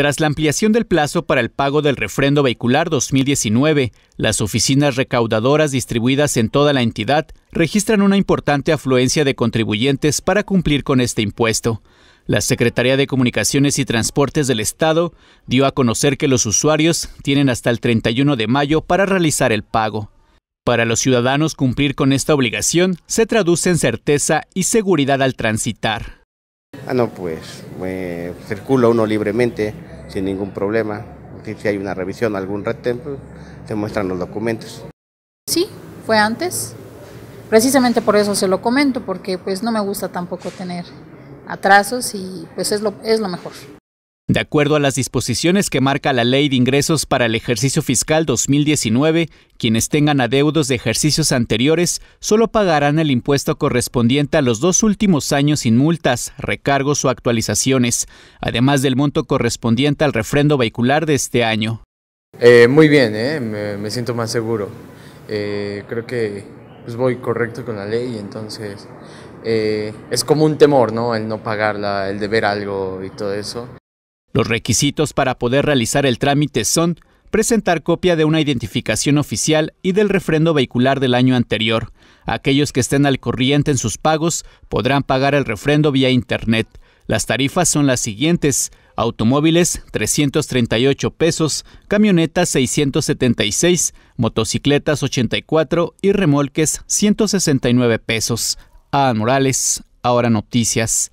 Tras la ampliación del plazo para el pago del refrendo vehicular 2019, las oficinas recaudadoras distribuidas en toda la entidad registran una importante afluencia de contribuyentes para cumplir con este impuesto. La Secretaría de Comunicaciones y Transportes del Estado dio a conocer que los usuarios tienen hasta el 31 de mayo para realizar el pago. Para los ciudadanos cumplir con esta obligación se traduce en certeza y seguridad al transitar. Ah, no, pues circula uno libremente, sin ningún problema. Si hay una revisión, algún retempo, pues, se muestran los documentos. Sí, fue antes. Precisamente por eso se lo comento, porque pues no me gusta tampoco tener atrasos y pues es lo, es lo mejor. De acuerdo a las disposiciones que marca la Ley de Ingresos para el Ejercicio Fiscal 2019, quienes tengan adeudos de ejercicios anteriores solo pagarán el impuesto correspondiente a los dos últimos años sin multas, recargos o actualizaciones, además del monto correspondiente al refrendo vehicular de este año. Eh, muy bien, eh, me, siento más seguro. Eh, creo que pues voy correcto con la ley, entonces es como un temor, ¿no? El no pagarla, el deber algo y todo eso. Los requisitos para poder realizar el trámite son presentar copia de una identificación oficial y del refrendo vehicular del año anterior. Aquellos que estén al corriente en sus pagos podrán pagar el refrendo vía Internet. Las tarifas son las siguientes. Automóviles 338 pesos, camionetas 676, motocicletas 84 y remolques 169 pesos. A Morales, ahora noticias.